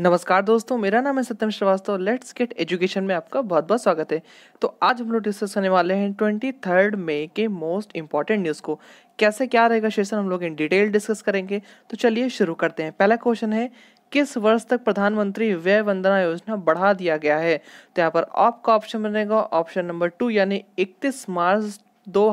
नमस्कार दोस्तों मेरा नाम है Satyam Shrivastava let's get education में आपका बहुत बहुत स्वागत है तो आज हम लोग डिस्कस करने वाले हैं ट्वेंटी थर्ड मे के मोस्ट इंपॉर्टेंट न्यूज़ को कैसे क्या रहेगा सेशन हम लोग इन डिटेल डिस्कस करेंगे तो चलिए शुरू करते हैं पहला क्वेश्चन है किस वर्ष तक प्रधानमंत्री व्यय वंदना योजना बढ़ा दिया गया है तो यहाँ पर आपका ऑप्शन बनेगा ऑप्शन नंबर टू यानी इकतीस मार्च दो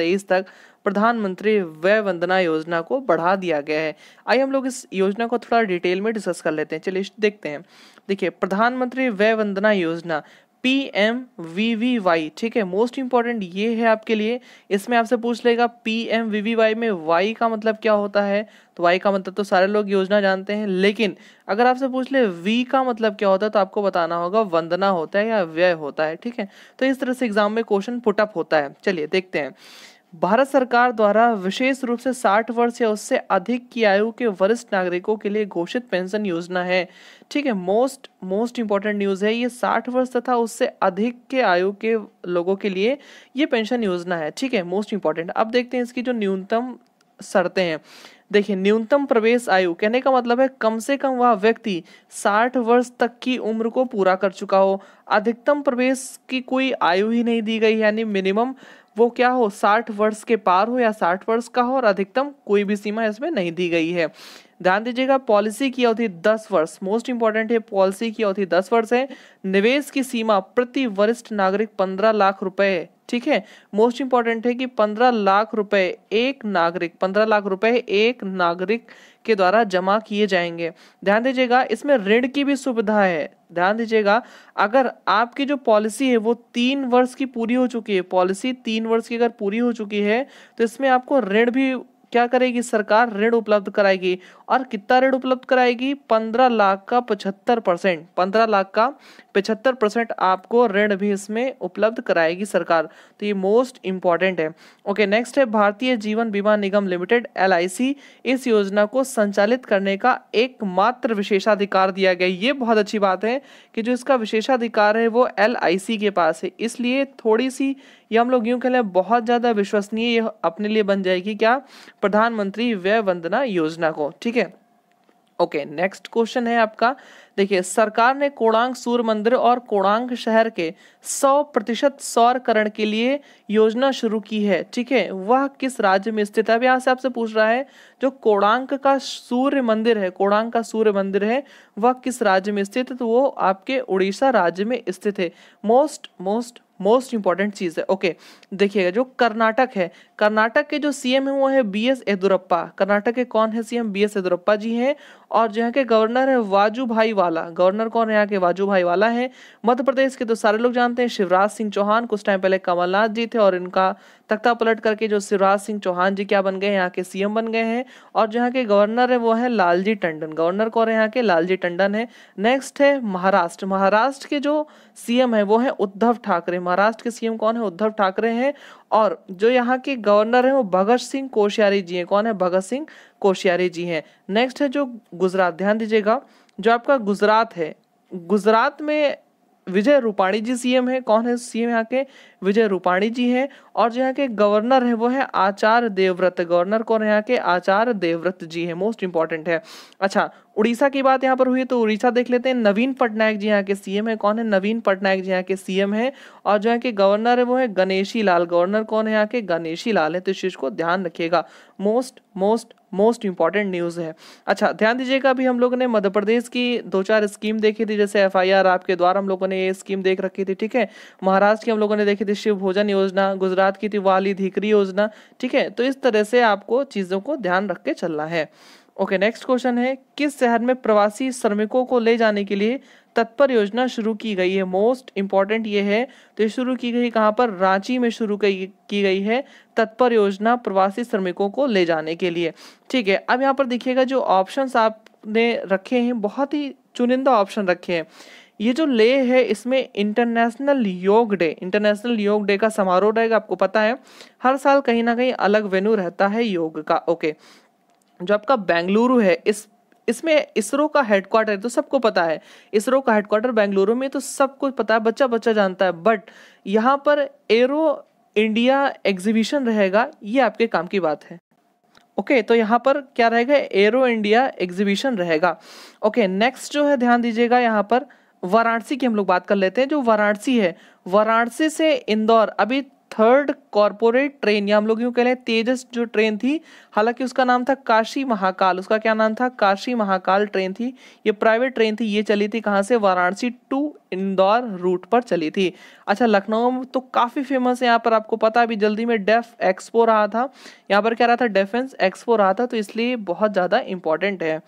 तक प्रधानमंत्री व्यय वंदना योजना को बढ़ा दिया गया है आइए हम लोग इस योजना को थोड़ा डिटेल में डिस्कस कर लेते हैं चलिए देखते हैं देखिए प्रधानमंत्री Vyay Vandana Yojana P M V V Y ठीक है मोस्ट इंपॉर्टेंट ये है आपके लिए इसमें आपसे पूछ लेगा P M V V Y में वाई का मतलब क्या होता है तो वाई का मतलब तो सारे लोग योजना जानते हैं लेकिन अगर आपसे पूछ ले वी का मतलब क्या होता है तो आपको बताना होगा वंदना होता है या व्यय होता है ठीक है तो इस तरह से एग्जाम में क्वेश्चन पुटअप होता है चलिए देखते हैं भारत सरकार द्वारा विशेष रूप से 60 वर्ष या उससे अधिक की आयु के वरिष्ठ नागरिकों के लिए घोषित पेंशन योजना है ठीक है मोस्ट मोस्ट इंपॉर्टेंट न्यूज़ है ये 60 वर्ष तथा उससे अधिक के आयु के लोगों के लिए ये पेंशन योजना है ठीक है मोस्ट इंपॉर्टेंट अब देखते हैं इसकी जो न्यूनतम शर्तें हैं देखिए न्यूनतम प्रवेश आयु कहने का मतलब है कम से कम वह व्यक्ति 60 वर्ष तक की उम्र को पूरा कर चुका हो अधिकतम प्रवेश की कोई आयु ही नहीं दी गई यानी मिनिमम वो क्या हो साठ वर्ष के पार हो या साठ वर्ष का हो और अधिकतम कोई भी सीमा इसमें नहीं दी गई है ध्यान दीजिएगा पॉलिसी की अवधि दस वर्ष मोस्ट इंपॉर्टेंट है पॉलिसी की अवधि दस वर्ष है निवेश की सीमा प्रति वरिष्ठ नागरिक पंद्रह लाख रुपए ठीक है मोस्ट इंपॉर्टेंट है कि पंद्रह लाख रुपए एक नागरिक पंद्रह लाख रुपए एक नागरिक के द्वारा जमा किए जाएंगे ध्यान दीजिएगा इसमें ऋण की भी सुविधा है ध्यान दीजिएगा अगर आपकी जो पॉलिसी है वो तीन वर्ष की पूरी हो चुकी है पॉलिसी तीन वर्ष की अगर पूरी हो चुकी है तो इसमें आपको ऋण भी क्या करेगी सरकार ऋण उपलब्ध कराएगी और कितना ऋण उपलब्ध कराएगी पंद्रह लाख का पचहत्तर परसेंट पंद्रह लाख का पचहत्तर परसेंट आपको ऋण भी इसमें उपलब्ध कराएगी सरकार तो ये मोस्ट इंपॉर्टेंट है ओके नेक्स्ट है भारतीय जीवन बीमा निगम लिमिटेड एल इस योजना को संचालित करने का एकमात्र विशेषाधिकार दिया गया ये बहुत अच्छी बात है कि जो इसका विशेषाधिकार है वो एल के पास है इसलिए थोड़ी सी ये हम लोग यूँ कह लें बहुत ज़्यादा विश्वसनीय ये अपने लिए बन जाएगी क्या प्रधानमंत्री व्यय वंदना योजना को ठीक है ओके नेक्स्ट क्वेश्चन है आपका देखिए सरकार ने कोणांग सूर्य मंदिर और कोणांग शहर के 100 प्रतिशत सौरकरण के लिए योजना शुरू की है ठीक है वह किस राज्य में स्थित है अब यहाँ से आपसे पूछ रहा है जो कोणांग का सूर्य मंदिर है कोणांग का सूर्य मंदिर है वह किस राज्य में स्थित है तो वो आपके उड़ीसा राज्य में स्थित है मोस्ट मोस्ट मोस्ट इंपॉर्टेंट चीज़ है ओके देखिएगा जो कर्नाटक है कर्नाटक के जो सीएम है वो है बी एस येदुरप्पा कर्नाटक के कौन है CM B S Yediyurappa ji हैं और है के गवर्नर है वाजू भाई वाला गवर्नर कौन है यहाँ के वाजू भाई वाला है मध्य प्रदेश के तो सारे लोग जानते हैं शिवराज सिंह चौहान कुछ टाइम पहले कमलनाथ जी थे और इनका तख्ता पलट करके जो शिवराज सिंह चौहान जी क्या बन गए यहाँ के सीएम बन गए हैं और जहाँ के गवर्नर है वो है लालजी टंडन गवर्नर कौन है यहाँ के लालजी टंडन है नेक्स्ट है महाराष्ट्र महाराष्ट्र के जो सीएम है वो है उद्धव ठाकरे महाराष्ट्र के सीएम कौन है उद्धव ठाकरे हैं और जो यहाँ के गवर्नर हैं वो भगत सिंह कोश्यारी जी हैं कौन है भगत सिंह कोश्यारी जी हैं नेक्स्ट है जो गुजरात ध्यान दीजिएगा जो आपका गुजरात है गुजरात में विजय रूपाणी जी सीएम है कौन है सीएम यहाँ के विजय रूपाणी जी हैं और जो यहाँ के गवर्नर है वो है आचार्य देवव्रत गवर्नर कौन है यहाँ के आचार्य देवव्रत जी है मोस्ट इंपॉर्टेंट है अच्छा उड़ीसा की बात यहाँ पर हुई तो उड़ीसा देख लेते हैं नवीन पटनायक जी यहाँ के सीएम है कौन है नवीन पटनायक जी यहाँ के सीएम है और जो यहाँ के गवर्नर है वो है गणेशी लाल गवर्नर कौन है यहाँ के गणेशी लाल है तो इस चीज को ध्यान रखिएगा most most most important news है अच्छा ध्यान दीजिएगा अभी हम लोगों ने मध्य प्रदेश की दो चार स्कीम देखी थी जैसे एफ आपके द्वारा हम लोगों ने ये स्कीम देख रखी थी ठीक है महाराष्ट्र की हम लोगों ने देखी थी थी शिव भोजन योजना गुजरात की तिवाली धीकरी योजना ठीक है तो इस तरह से आपको चीज़ों को ध्यान रख के चलना है ओके नेक्स्ट क्वेश्चन है किस शहर में प्रवासी श्रमिकों को ले जाने के लिए तत्पर योजना शुरू की गई है मोस्ट इम्पॉर्टेंट ये है तो शुरू की गई कहाँ पर रांची में शुरू की गई है तत्पर योजना प्रवासी श्रमिकों को ले जाने के लिए ठीक है अब यहाँ पर देखिएगा जो ऑप्शंस आपने रखे हैं बहुत ही चुनिंदा ऑप्शन रखे हैं ये जो ले है इसमें इंटरनेशनल योग डे इंटरनेशनल योग डे का समारोह रहेगा आपको पता है हर साल कहीं ना कहीं अलग वेन्यू रहता है योग का ओके जो आपका बेंगलुरु है इस इसमें इसरो का हेडक्वार्टर है तो सबको पता है इसरो का हेडक्वार्टर बेंगलुरु में तो सबको पता है बच्चा बच्चा जानता है बट यहाँ पर एरो इंडिया एग्जीबिशन रहेगा ये आपके काम की बात है ओके okay, तो यहाँ पर क्या रहेगा एरो इंडिया एग्जीबिशन रहेगा ओके okay, नेक्स्ट जो है ध्यान दीजिएगा यहाँ पर वाराणसी की हम लोग बात कर लेते हैं जो वाराणसी है वाराणसी से इंदौर अभी थर्ड कॉरपोरेट ट्रेन या हम लोग यूँ कह लें तेजस जो ट्रेन थी हालांकि उसका नाम था काशी महाकाल उसका क्या नाम था काशी महाकाल ट्रेन थी ये प्राइवेट ट्रेन थी ये चली थी कहाँ से वाराणसी टू इंदौर रूट पर चली थी अच्छा लखनऊ तो काफ़ी फेमस है यहाँ पर आपको पता अभी जल्दी में डेफ एक्सपो रहा था यहाँ पर क्या रहा था डेफेंस एक्सपो रहा था तो इसलिए बहुत ज़्यादा इंपॉर्टेंट है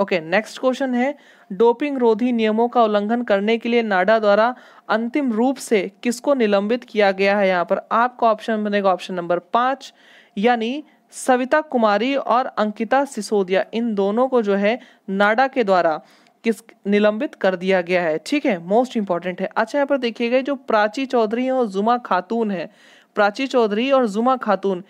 ओके नेक्स्ट क्वेश्चन है डोपिंग रोधी नियमों का उल्लंघन करने के लिए नाडा द्वारा अंतिम रूप से किसको निलंबित किया गया है यहाँ पर आपका ऑप्शन बनेगा ऑप्शन नंबर पांच यानी सविता कुमारी और अंकिता सिसोदिया इन दोनों को जो है नाडा के द्वारा किस निलंबित कर दिया गया है ठीक है मोस्ट इंपॉर्टेंट है अच्छा यहाँ पर देखिएगा जो प्राची चौधरी और जुमा खातून है प्राची चौधरी और जुमा खातून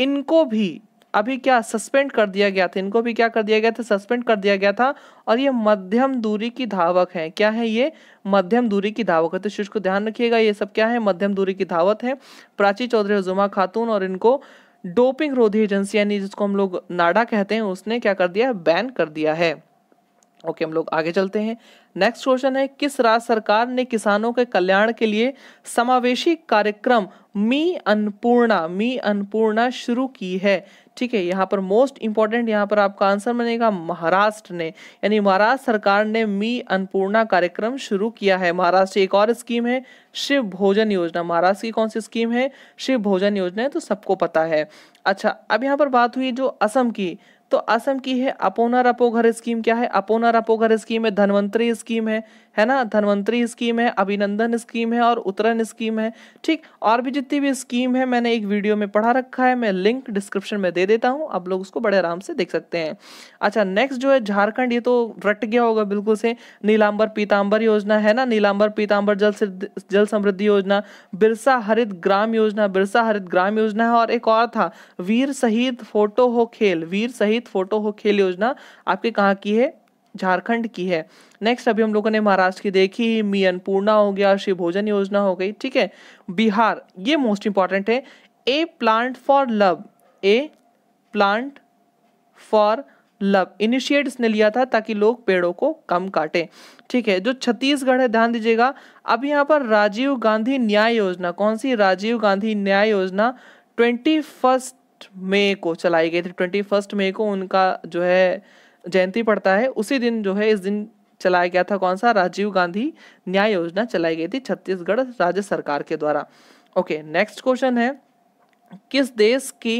इनको भी अभी क्या सस्पेंड कर दिया गया था इनको भी क्या कर दिया गया था सस्पेंड कर दिया गया था और ये मध्यम दूरी की धावक है क्या है ये मध्यम दूरी की धावक है तो शीर्ष को ध्यान रखिएगा ये सब क्या है मध्यम दूरी की धावत है प्राची चौधरी जुमा खातून और इनको डोपिंग रोधी एजेंसी यानी जिसको हम लोग नाडा कहते हैं उसने क्या कर दिया बैन कर दिया है ओके okay, हम लोग आगे चलते हैं नेक्स्ट क्वेश्चन है किस राज्य सरकार ने किसानों के कल्याण के लिए समावेशी कार्यक्रम मी अन्नपूर्णा मी अन्नपूर्णा शुरू की है ठीक है यहाँ पर मोस्ट इंपॉर्टेंट यहाँ पर आपका आंसर बनेगा महाराष्ट्र ने यानी महाराष्ट्र सरकार ने मी अन्नपूर्णा कार्यक्रम शुरू किया है महाराष्ट्र एक और स्कीम है शिव भोजन योजना महाराष्ट्र की कौन सी स्कीम है शिव भोजन योजना है तो सबको पता है अच्छा अब यहाँ पर बात हुई जो असम की तो असम की है अपोनर अपोघर स्कीम क्या है अपोनर अपोघर स्कीम है धनवंतरी स्कीम है है ना धनवंतरी स्कीम है अभिनंदन स्कीम है और उत्तरन स्कीम है ठीक और भी जितनी भी स्कीम है मैंने एक वीडियो में पढ़ा रखा है मैं लिंक डिस्क्रिप्शन में दे देता हूँ आप लोग उसको बड़े आराम से देख सकते हैं अच्छा नेक्स्ट जो है झारखंड ये तो रट गया होगा बिल्कुल से नीलाम्बर पीताम्बर योजना है ना नीलाम्बर पीताम्बर जल जल समृद्धि योजना बिरसा हरित ग्राम योजना बिरसा हरित ग्राम योजना है और एक और था वीर शहीद फोटो हो खेल वीर शहीद फोटो हो खेल योजना आपके कहाँ की है झारखंड की है नेक्स्ट अभी हम लोगों ने महाराष्ट्र की देखी मी अन्नपूर्णा हो गया शिव भोजन योजना हो गई ठीक है बिहार ये मोस्ट इंपॉर्टेंट है a plant for love a plant for love initiates ने लिया था ताकि लोग पेड़ों को कम काटें ठीक है जो छत्तीसगढ़ है ध्यान दीजिएगा अब यहाँ पर राजीव गांधी न्याय योजना कौन सी राजीव गांधी न्याय योजना ट्वेंटी फर्स्ट मई को चलाई गई थी ट्वेंटी फर्स्ट मई को उनका जो है जयंती पड़ता है उसी दिन जो है इस दिन चलाया गया था कौन सा राजीव गांधी न्याय योजना चलाई गई थी छत्तीसगढ़ राज्य सरकार के द्वारा ओके नेक्स्ट क्वेश्चन है किस देश की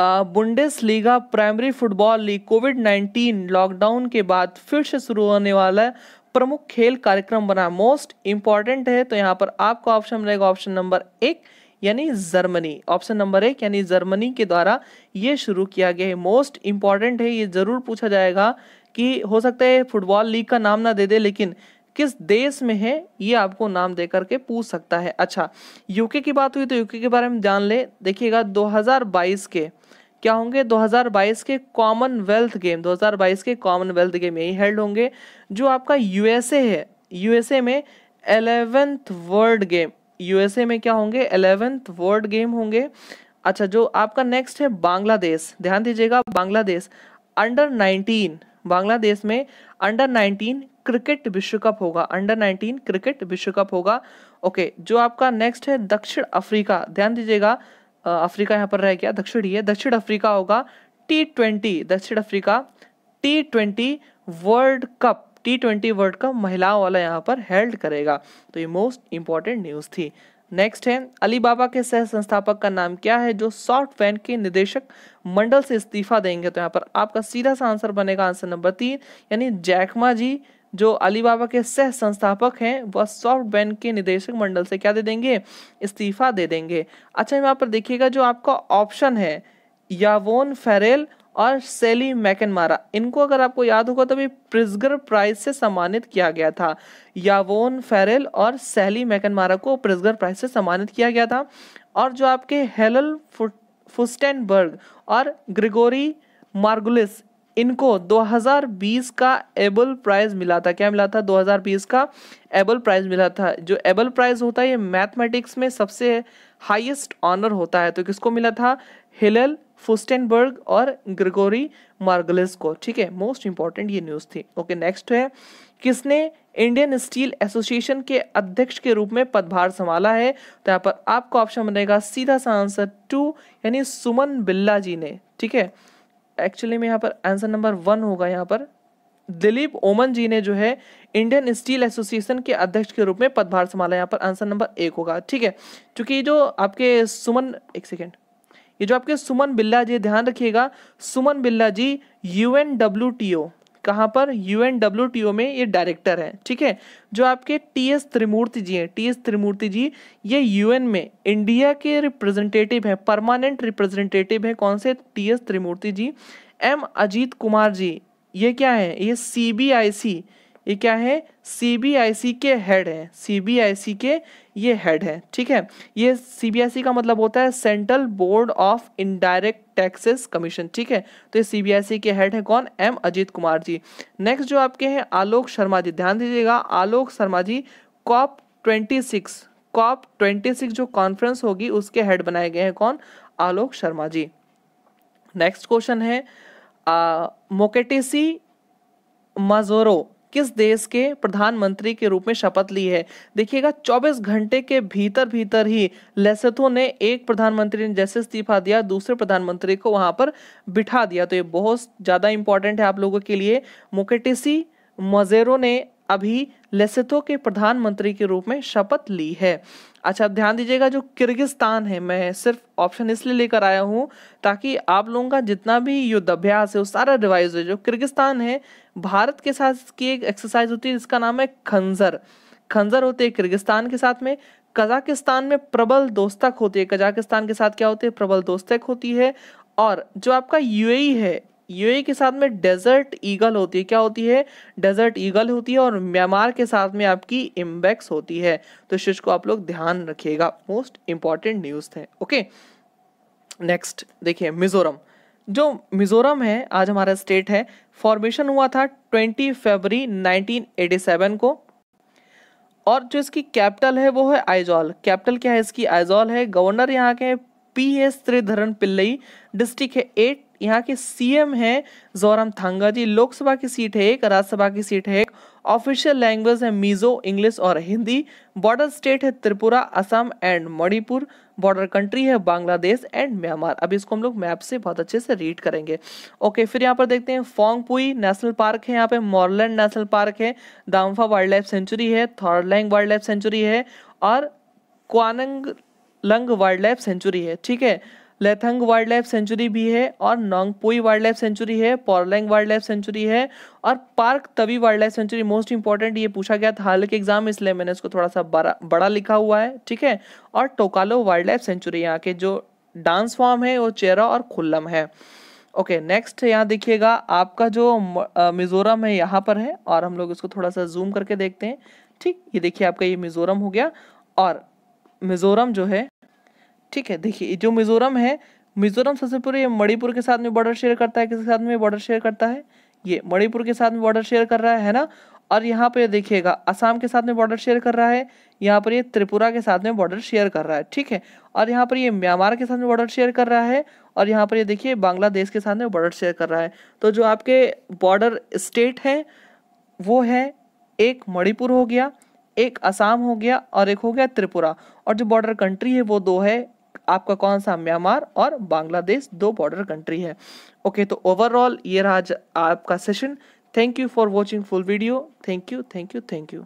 Bundesliga primary football league Covid 19 lockdown के बाद फिर से शुरू होने वाला प्रमुख खेल कार्यक्रम बना मोस्ट इंपॉर्टेंट है तो यहाँ पर आपको ऑप्शन मिलेगा ऑप्शन नंबर एक यानी जर्मनी ऑप्शन नंबर एक यानी जर्मनी के द्वारा ये शुरू किया गया है मोस्ट इंपॉर्टेंट है ये जरूर पूछा जाएगा कि हो सकता है फुटबॉल लीग का नाम ना दे दे लेकिन किस देश में है ये आपको नाम दे करके पूछ सकता है अच्छा यूके की बात हुई तो यूके के बारे में जान ले देखिएगा 2022 के क्या होंगे 2022 के कॉमनवेल्थ गेम 2022 के कॉमनवेल्थ गेम यही हेल्ड होंगे जो आपका यूएसए है यूएसए में एलेवेंथ वर्ल्ड गेम यूएसए में क्या होंगे एलेवेंथ वर्ल्ड गेम होंगे अच्छा जो आपका नेक्स्ट है बांग्लादेश ध्यान दीजिएगा बांग्लादेश अंडर 19 बांग्लादेश में अंडर 19 क्रिकेट विश्व कप होगा अंडर 19 क्रिकेट विश्व कप होगा ओके जो आपका नेक्स्ट है दक्षिण अफ्रीका ध्यान दीजिएगा अफ्रीका यहाँ पर रह गया दक्षिण ही है दक्षिण अफ्रीका होगा टी ट्वेंटी दक्षिण Africa T twenty world cup T twenty world cup महिलाओं वाला यहाँ पर हेल्ड करेगा तो ये मोस्ट इंपॉर्टेंट न्यूज़ थी नेक्स्ट है अलीबाबा के सह संस्थापक का नाम क्या है जो सॉफ्ट बैंक के निदेशक मंडल से इस्तीफा देंगे तो यहाँ पर आपका सीधा सा आंसर बनेगा आंसर नंबर तीन यानी जैकमा जी जो अलीबाबा के सह संस्थापक हैं वह सॉफ्ट बैंक के निदेशक मंडल से क्या दे देंगे इस्तीफा दे देंगे अच्छा यहाँ पर देखिएगा जो आपका ऑप्शन है यावोन फेरेल और सेली मैकनमारा इनको अगर आपको याद होगा तो भी प्रिजगर प्राइज से सम्मानित किया गया था यावोन फेरेल और सेली मैकनमारा को प्रिजगर प्राइज से सम्मानित किया गया था और जो आपके हेलल फुस्टेनबर्ग और ग्रिगोरी मार्गुलिस इनको 2020 का एबल प्राइज मिला था क्या मिला था 2020 का एबल प्राइज मिला था जो एबल प्राइज होता है ये मैथमेटिक्स में सबसे हाईएस्ट ऑनर होता है तो किसको मिला था हिलल फुस्टेनबर्ग और ग्रिगोरी मार्गलिस को ठीक है मोस्ट इंपॉर्टेंट ये न्यूज़ थी ओके नेक्स्ट है किसने इंडियन स्टील एसोसिएशन के अध्यक्ष के रूप में पदभार संभाला है तो यहाँ पर आपका ऑप्शन बनेगा सीधा सा आंसर टू यानी सुमन बिल्ला जी ने ठीक है एक्चुअली में यहाँ पर आंसर नंबर वन होगा यहाँ पर दिलीप ओमन जी ने जो है इंडियन स्टील एसोसिएशन के अध्यक्ष के रूप में पदभार संभाला यहाँ पर आंसर नंबर एक होगा ठीक है क्योंकि जो आपके सुमन एक सेकेंड ये जो आपके सुमन बिल्ला जी ध्यान रखिएगा Suman Billa ji U N W T O कहाँ पर U N W T O में ये डायरेक्टर है ठीक है जो आपके टी एस त्रिमूर्ति जी हैं टी एस त्रिमूर्ति जी ये यू एन में इंडिया के रिप्रेजेंटेटिव हैं परमानेंट रिप्रेजेंटेटिव हैं कौन से T S Tirumurti ji M Ajit Kumar ji ये क्या है ये सी बी आई सी ये क्या है सीबीआईसी के हेड आई सीबीआईसी के ये हेड है ठीक है ये सीबीआईसी का मतलब होता है central board of indirect taxes commission ठीक है तो ये सीबीआईसी के हेड है कौन एम अजीत कुमार जी नेक्स्ट जो आपके हैं आलोक शर्मा जी ध्यान दीजिएगा Alok Sharma ji COP twenty six COP twenty six जो कॉन्फ्रेंस होगी उसके हेड बनाए गए हैं कौन आलोक शर्मा जी नेक्स्ट क्वेश्चन है मोकेटेसी मजोरो किस देश के प्रधानमंत्री के रूप में शपथ ली है देखिएगा 24 घंटे के भीतर भीतर ही लेसेथो ने एक प्रधानमंत्री ने जैसे इस्तीफा दिया दूसरे प्रधानमंत्री को वहां पर बिठा दिया तो ये बहुत ज़्यादा इंपॉर्टेंट है आप लोगों के लिए मोकेटिसी मजेरो ने अभी लेसेथो के प्रधानमंत्री के रूप में शपथ ली है अच्छा ध्यान दीजिएगा जो किर्गिस्तान है मैं सिर्फ ऑप्शन इसलिए लेकर आया हूँ ताकि आप लोगों का जितना भी युद्धाभ्यास है वो सारा रिवाइज हो जो किर्गिस्तान है भारत के साथ की एक एक्सरसाइज होती है जिसका नाम है खंजर खंजर होते हैं किर्गिस्तान के साथ में कजाकिस्तान में प्रबल दोस्तक होती है कजाकिस्तान के साथ क्या होते है प्रबल दोस्तक होती है और जो आपका यूएई e है यूए के साथ में डेजर्ट ईगल होती है क्या होती है डेजर्ट ईगल होती है और म्यांमार के साथ में आपकी इम्बेक्स होती है तो इस को आप लोग ध्यान रखिएगा मोस्ट इंपॉर्टेंट न्यूज़ थे ओके नेक्स्ट देखिए मिजोरम जो मिजोरम है आज हमारा स्टेट है फॉर्मेशन हुआ था 20 फरवरी 1987 को और जो इसकी कैपिटल है वो है आइजॉल कैपिटल क्या है इसकी आइजॉल है गवर्नर यहाँ के P S Sreedharan Pillai district है एट यहाँ के सीएम है जोराम थांगा जी लोकसभा की सीट है एक राज्यसभा की सीट है एक ऑफिशियल लैंग्वेज है मिजो इंग्लिश और हिंदी बॉर्डर स्टेट है Tripura Assam and Manipur border country है बांग्लादेश एंड म्यांमार अब इसको हम लोग मैप से बहुत अच्छे से रीड करेंगे ओके फिर यहाँ पर देखते हैं फोंगपुई नेशनल पार्क है यहाँ पे मॉरलैंड नेशनल पार्क है दामफा वाइल्ड लाइफ सेंचुरी है थॉरलैंग वाइल्ड लाइफ सेंचुरी है और Khawnglung wild life sanctuary है ठीक है लेथंग वाइल्ड लाइफ सेंचुरी भी है और नोंगपोई वाइल्ड लाइफ सेंचुरी है पॉरलैंग वाइल्ड लाइफ सेंचुरी है और park Tawi wild life sanctuary most important ये पूछा गया था हाल के एग्जाम इसलिए मैंने इसको थोड़ा सा बड़ा बड़ा लिखा हुआ है ठीक है और टोकालो वाइल्ड लाइफ सेंचुरी यहाँ के जो डांस फॉर्म है वो चेरा और खुल्लम है ओके नेक्स्ट यहाँ देखिएगा आपका जो मिज़ोरम है यहाँ पर है और हम लोग इसको थोड़ा सा जूम करके देखते हैं ठीक ये देखिए आपका ये मिज़ोरम हो गया और मिज़ोरम जो है ठीक है देखिए जो मिजोरम है मिजोरम सबसे पूरे ये मणिपुर के साथ में बॉर्डर शेयर करता है किसके साथ में बॉर्डर शेयर करता है ये मणिपुर के साथ में बॉर्डर शेयर कर रहा है ना और यहाँ पर देखिएगा आसाम के साथ में बॉर्डर शेयर कर रहा है यहाँ पर ये त्रिपुरा के साथ में बॉर्डर शेयर कर रहा है ठीक है और यहाँ पर ये म्यांमार के साथ में बॉर्डर शेयर कर रहा है और यहाँ पर ये देखिए बांग्लादेश के साथ में बॉर्डर शेयर कर रहा है तो जो आपके बॉर्डर स्टेट हैं वो है एक मणिपुर हो गया एक असम हो गया और एक हो गया त्रिपुरा और जो बॉर्डर कंट्री है वो दो है आपका कौन सा म्यांमार और बांग्लादेश दो बॉर्डर कंट्री है ओके तो ओवरऑल ये रहा आपका session thank you for watching full video thank you thank you thank you